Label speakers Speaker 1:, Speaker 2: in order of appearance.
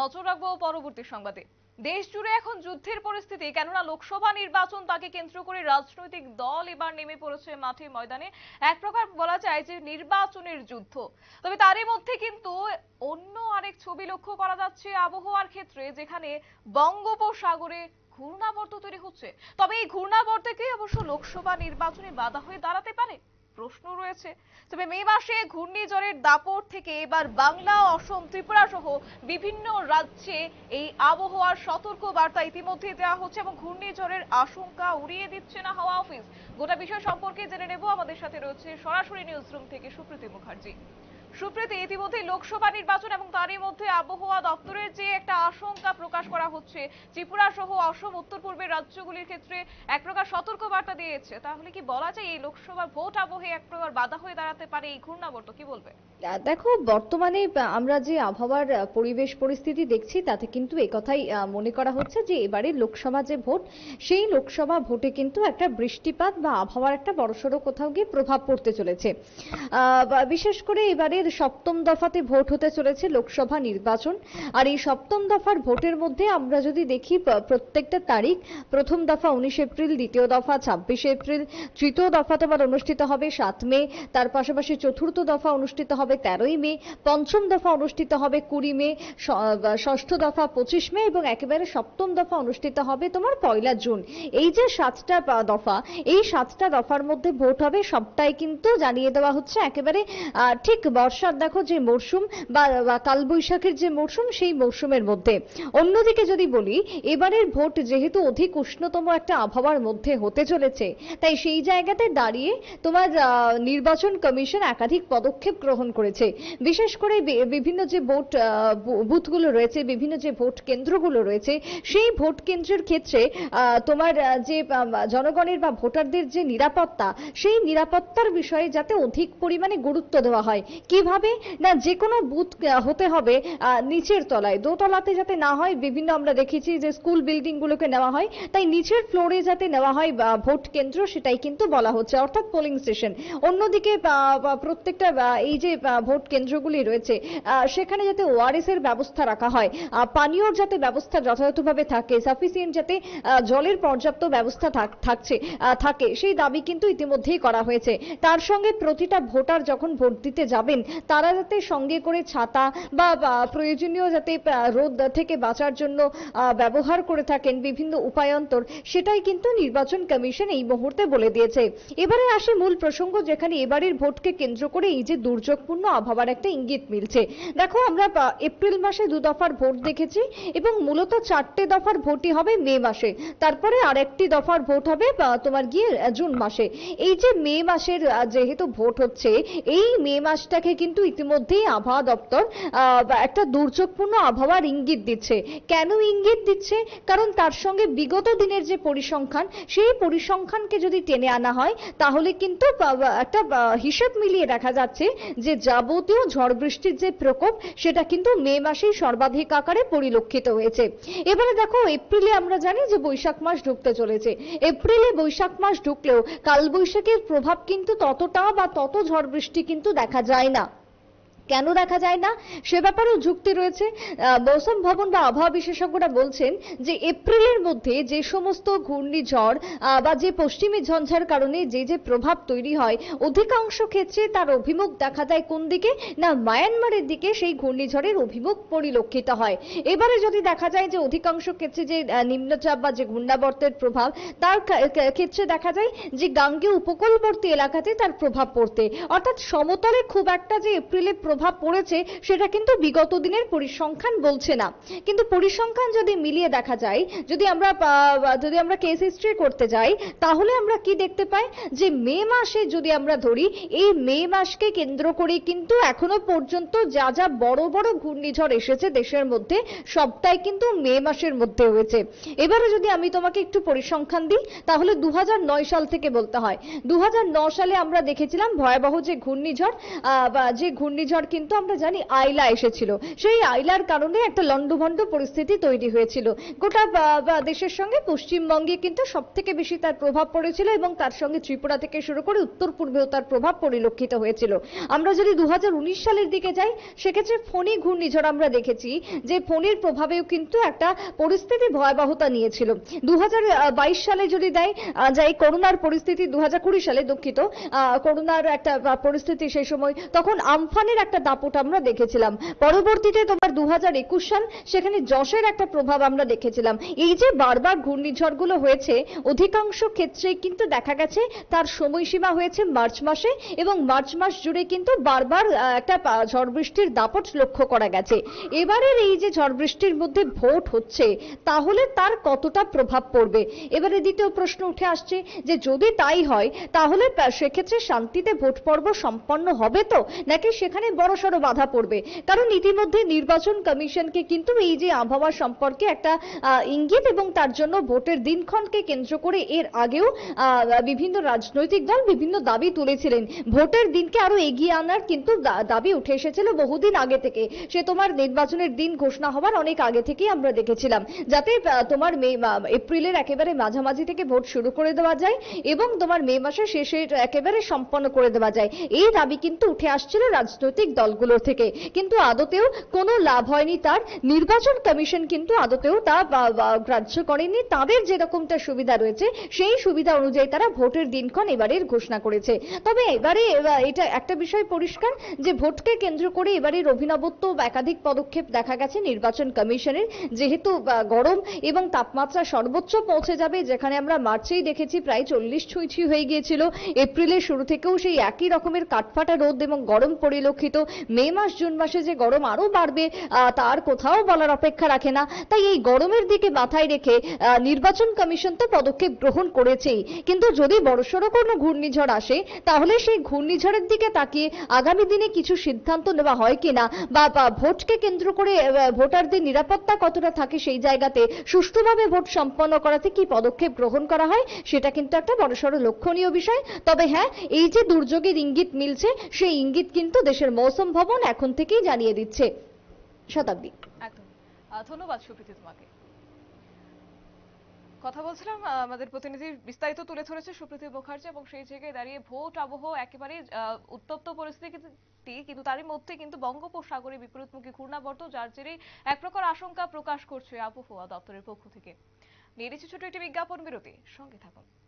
Speaker 1: নজর রাখবো পরবর্তী সংবাদে দেশ জুড়ে এখন যুদ্ধের পরিস্থিতি কেননা লোকসভা নির্বাচন তাকে কেন্দ্র করে রাজনৈতিক দল এবার নেমে পড়েছে মাঠে ময়দানে এক প্রকার বলা যায় যে নির্বাচনের যুদ্ধ তবে তারই মধ্যে কিন্তু অন্য আরেক ছবি লক্ষ্য করা যাচ্ছে আবহাওয়ার ক্ষেত্রে যেখানে বঙ্গোপসাগরে ঘূর্ণাবর্ত তৈরি হচ্ছে তবে এই ঘূর্ণাবর্তে কি অবশ্য লোকসভা নির্বাচনে বাধা হয়ে দাঁড়াতে পারে প্রশ্ন রয়েছে তবে মে মাসে ঘূর্ণিঝড়ের দাপট থেকে এবার বাংলা অসম ত্রিপুরা সহ বিভিন্ন রাজ্যে এই আবহাওয়ার সতর্ক বার্তা ইতিমধ্যে দেওয়া হচ্ছে এবং ঘূর্ণিঝড়ের আশঙ্কা উড়িয়ে দিচ্ছে না হাওয়া অফিস গোটা বিষয় সম্পর্কে জেনে নেব আমাদের সাথে রয়েছে সরাসরি নিউজরুম থেকে সুপ্রীতি মুখার্জি সুপ্রীতি ইতিমধ্যে লোকসভা নির্বাচন এবং তারই মধ্যে আবহাওয়া দপ্তরের যে একটা আশঙ্কা প্রকাশ করা হচ্ছে ত্রিপুরা সহ অসম উত্তর পূর্বের রাজ্যগুলির ক্ষেত্রে এক প্রকার সতর্ক বার্তা দিয়েছে তাহলে কি বলা যায় এই লোকসভা ভোট আবহে এক প্রকার বাধা হয়ে দাঁড়াতে পারে এই ঘূর্ণাবর্ত কি বলবে
Speaker 2: দেখো বর্তমানে আমরা যে আবহাওয়ার পরিবেশ পরিস্থিতি দেখছি তাতে কিন্তু কথাই মনে করা হচ্ছে যে এবারে লোকসভা যে ভোট সেই লোকসভা ভোটে কিন্তু একটা বৃষ্টিপাত বা আবহাওয়ার একটা বড়সড় কোথাও গিয়ে প্রভাব পড়তে চলেছে বিশেষ করে এবারে রাজ্যের সপ্তম দফাতে ভোট হতে চলেছে লোকসভা নির্বাচন আর এই সপ্তম দফার ভোটের মধ্যে আমরা যদি দেখি প্রত্যেকটা তারিখ প্রথম দফা উনিশ এপ্রিল দ্বিতীয় দফা ছাব্বিশ এপ্রিল তৃতীয় দফা তোমার অনুষ্ঠিত হবে সাত মে তার পাশাপাশি চতুর্থ দফা অনুষ্ঠিত হবে তেরোই মে পঞ্চম দফা অনুষ্ঠিত হবে কুড়ি মে ষষ্ঠ দফা পঁচিশ মে এবং একেবারে সপ্তম দফা অনুষ্ঠিত হবে তোমার পয়লা জুন এই যে সাতটা দফা এই সাতটা দফার মধ্যে ভোট হবে সবটাই কিন্তু জানিয়ে দেওয়া হচ্ছে একেবারে ঠিক বর্ষ বর্ষার দেখো যে মরশুম বা কালবৈশাখীর যে মরশুম সেই মরশুমের মধ্যে অন্যদিকে যদি বলি এবারের ভোট যেহেতু অধিক উষ্ণতম একটা আবহাওয়ার মধ্যে হতে চলেছে তাই সেই জায়গাতে দাঁড়িয়ে তোমার নির্বাচন কমিশন একাধিক পদক্ষেপ গ্রহণ করেছে বিশেষ করে বিভিন্ন যে ভোট বুথগুলো রয়েছে বিভিন্ন যে ভোট কেন্দ্রগুলো রয়েছে সেই ভোট কেন্দ্রের ক্ষেত্রে তোমার যে জনগণের বা ভোটারদের যে নিরাপত্তা সেই নিরাপত্তার বিষয়ে যাতে অধিক পরিমাণে গুরুত্ব দেওয়া হয় কি কিভাবে না যে কোনো বুথ হতে হবে নিচের তলায় দোতলাতে যাতে না হয় বিভিন্ন আমরা দেখেছি যে স্কুল বিল্ডিংগুলোকে নেওয়া হয় তাই নিচের ফ্লোরে যাতে নেওয়া হয় ভোট কেন্দ্র সেটাই কিন্তু বলা হচ্ছে অর্থাৎ পোলিং স্টেশন অন্যদিকে প্রত্যেকটা এই যে ভোট কেন্দ্রগুলি রয়েছে সেখানে যাতে ওআরএস এর ব্যবস্থা রাখা হয় পানীয়র যাতে ব্যবস্থা যথাযথভাবে থাকে সাফিসিয়েন্ট যাতে জলের পর্যাপ্ত ব্যবস্থা থাকছে থাকে সেই দাবি কিন্তু ইতিমধ্যেই করা হয়েছে তার সঙ্গে প্রতিটা ভোটার যখন ভোট দিতে যাবেন তারা যাতে সঙ্গে করে ছাতা বা প্রয়োজনীয় যাতে রোদ থেকে বাঁচার জন্য ব্যবহার করে থাকেন বিভিন্ন উপায়ন্তর সেটাই কিন্তু নির্বাচন কমিশন এই মুহূর্তে বলে দিয়েছে এবারে আসে মূল প্রসঙ্গ যেখানে এবারের ভোটকে কেন্দ্র করে এই যে দুর্যোগপূর্ণ আবহাওয়ার একটা ইঙ্গিত মিলছে দেখো আমরা এপ্রিল মাসে দু দফার ভোট দেখেছি এবং মূলত চারটে দফার ভোটই হবে মে মাসে তারপরে আরেকটি দফার ভোট হবে তোমার গিয়ে জুন মাসে এই যে মে মাসের যেহেতু ভোট হচ্ছে এই মে মাসটাকে কিন্তু ইতিমধ্যেই আবহাওয়া দপ্তর একটা দুর্যোগপূর্ণ আবহাওয়ার ইঙ্গিত দিচ্ছে কেন ইঙ্গিত দিচ্ছে কারণ তার সঙ্গে বিগত দিনের যে পরিসংখ্যান সেই পরিসংখ্যানকে যদি টেনে আনা হয় তাহলে কিন্তু একটা হিসেব মিলিয়ে দেখা যাচ্ছে যে যাবতীয় ঝড় বৃষ্টির যে প্রকোপ সেটা কিন্তু মে মাসেই সর্বাধিক আকারে পরিলক্ষিত হয়েছে এবারে দেখো এপ্রিলে আমরা জানি যে বৈশাখ মাস ঢুকতে চলেছে এপ্রিলে বৈশাখ মাস ঢুকলেও কালবৈশাখীর প্রভাব কিন্তু ততটা বা তত ঝড় বৃষ্টি কিন্তু দেখা যায় না কেন দেখা যায় না সে ব্যাপারেও যুক্তি রয়েছে মৌসুম ভবন বা আবহাওয়া বিশেষজ্ঞরা বলছেন যে এপ্রিলের মধ্যে যে সমস্ত ঘূর্ণিঝড় বা যে পশ্চিমী ঝঞ্ঝার কারণে যে যে প্রভাব তৈরি হয় অধিকাংশ ক্ষেত্রে তার অভিমুখ দেখা যায় কোন দিকে না মায়ানমারের দিকে সেই ঘূর্ণিঝড়ের অভিমুখ পরিলক্ষিত হয় এবারে যদি দেখা যায় যে অধিকাংশ ক্ষেত্রে যে নিম্নচাপ বা যে ঘূর্ণাবর্তের প্রভাব তার ক্ষেত্রে দেখা যায় যে গাঙ্গে উপকূলবর্তী এলাকাতে তার প্রভাব পড়তে অর্থাৎ সমতলে খুব একটা যে এপ্রিলে প্রভাব পড়েছে সেটা কিন্তু বিগত দিনের পরিসংখ্যান বলছে না কিন্তু পরিসংখ্যান যদি মিলিয়ে দেখা যায় যদি আমরা যদি আমরা কেস হিস্ট্রি করতে যাই তাহলে আমরা কি দেখতে পাই যে মে মাসে যদি আমরা ধরি এই মে মাসকে কেন্দ্র করে কিন্তু এখনো পর্যন্ত যা যা বড় বড় ঘূর্ণিঝড় এসেছে দেশের মধ্যে সবটাই কিন্তু মে মাসের মধ্যে হয়েছে এবারে যদি আমি তোমাকে একটু পরিসংখ্যান দিই তাহলে দু সাল থেকে বলতে হয় দু সালে আমরা দেখেছিলাম ভয়াবহ যে ঘূর্ণিঝড় যে ঘূর্ণিঝড় পর কিন্তু আমরা জানি আইলা এসেছিল সেই আইলার কারণে একটা লন্ডভন্ড পরিস্থিতি তৈরি হয়েছিল গোটা দেশের সঙ্গে পশ্চিমবঙ্গে কিন্তু সব থেকে বেশি তার প্রভাব পড়েছিল এবং তার সঙ্গে ত্রিপুরা থেকে শুরু করে উত্তর পূর্বেও তার প্রভাব পরিলক্ষিত হয়েছিল আমরা যদি দু সালের দিকে যাই সেক্ষেত্রে ফণি ঘূর্ণিঝড় আমরা দেখেছি যে ফণির প্রভাবেও কিন্তু একটা পরিস্থিতি ভয়াবহতা নিয়েছিল দু সালে যদি দেয় যাই করোনার পরিস্থিতি দু সালে দুঃখিত করোনার একটা পরিস্থিতি সেই সময় তখন আমফানের একটা একটা দাপট আমরা দেখেছিলাম পরবর্তীতে তোমার দু সাল সেখানে যশের একটা প্রভাব আমরা দেখেছিলাম এই যে বারবার ঘূর্ণিঝড়গুলো হয়েছে অধিকাংশ ক্ষেত্রে কিন্তু দেখা গেছে তার সময়সীমা হয়েছে মার্চ মাসে এবং মার্চ মাস জুড়ে কিন্তু বারবার একটা ঝড় বৃষ্টির দাপট লক্ষ্য করা গেছে এবারের এই যে ঝড় বৃষ্টির মধ্যে ভোট হচ্ছে তাহলে তার কতটা প্রভাব পড়বে এবারে দ্বিতীয় প্রশ্ন উঠে আসছে যে যদি তাই হয় তাহলে সেক্ষেত্রে শান্তিতে ভোট পর্ব সম্পন্ন হবে তো নাকি সেখানে সড় বাধা পড়বে কারণ ইতিমধ্যে নির্বাচন কমিশনকে কিন্তু এই যে আবহাওয়া সম্পর্কে একটা ইঙ্গিত এবং তার জন্য ভোটের দিনক্ষণকে কেন্দ্র করে এর আগেও বিভিন্ন রাজনৈতিক দল বিভিন্ন দাবি তুলেছিলেন ভোটের দিনকে আরো এগিয়ে আনার কিন্তু দাবি উঠে এসেছিল বহুদিন আগে থেকে সে তোমার নির্বাচনের দিন ঘোষণা হওয়ার অনেক আগে থেকেই আমরা দেখেছিলাম যাতে তোমার মে এপ্রিলের একেবারে মাঝামাঝি থেকে ভোট শুরু করে দেওয়া যায় এবং তোমার মে মাসের শেষে একেবারে সম্পন্ন করে দেওয়া যায় এই দাবি কিন্তু উঠে আসছিল রাজনৈতিক দলগুলোর থেকে কিন্তু আদতেও কোনো লাভ হয়নি তার নির্বাচন কমিশন কিন্তু আদতেও তা গ্রাহ্য করেনি তাদের যেরকমটা সুবিধা রয়েছে সেই সুবিধা অনুযায়ী তারা ভোটের দিনক্ষণ এবারের ঘোষণা করেছে তবে এবারে এটা একটা বিষয় পরিষ্কার যে ভোটকে কেন্দ্র করে এবারের অভিনবত্ব একাধিক পদক্ষেপ দেখা গেছে নির্বাচন কমিশনের যেহেতু গরম এবং তাপমাত্রা সর্বোচ্চ পৌঁছে যাবে যেখানে আমরা মার্চেই দেখেছি প্রায় চল্লিশ ছুঁই হয়ে গিয়েছিল এপ্রিলের শুরু থেকেও সেই একই রকমের কাঠফাটা রোদ এবং গরম পরিলক্ষিত মে মাস জুন মাসে যে গরম আরও বাড়বে তার কোথাও বলার অপেক্ষা রাখে না তাই এই গরমের দিকে মাথায় রেখে নির্বাচন কমিশন তো পদক্ষেপ গ্রহণ করেছেই কিন্তু যদি বড়সড় কোনো ঘূর্ণিঝড় আসে তাহলে সেই ঘূর্ণিঝড়ের দিকে তাকিয়ে আগামী দিনে কিছু সিদ্ধান্ত নেওয়া হয় কিনা বা ভোটকে কেন্দ্র করে ভোটারদের নিরাপত্তা কতটা থাকে সেই জায়গাতে সুষ্ঠুভাবে ভোট সম্পন্ন করাতে কি পদক্ষেপ গ্রহণ করা হয় সেটা কিন্তু একটা বড়সড় লক্ষণীয় বিষয় তবে হ্যাঁ এই যে দুর্যোগের ইঙ্গিত মিলছে সেই ইঙ্গিত কিন্তু দেশের মোস্ট মৌসুম ভবন এখন থেকেই জানিয়ে দিচ্ছে শতাব্দী একদম
Speaker 1: ধন্যবাদ সুপ্রীতি তোমাকে কথা বলছিলাম আমাদের প্রতিনিধি বিস্তারিত তুলে ধরেছে সুপ্রীতি মুখার্জি এবং সেই জায়গায় দাঁড়িয়ে ভোট আবহ একেবারে উত্তপ্ত পরিস্থিতি কিন্তু তারই মধ্যে কিন্তু বঙ্গোপসাগরে বিপরীতমুখী ঘূর্ণাবর্ত যার জেরে এক প্রকার আশঙ্কা প্রকাশ করছে আবহাওয়া দপ্তরের পক্ষ থেকে নিয়ে ছোট একটি বিজ্ঞাপন বিরতি সঙ্গে থাকুন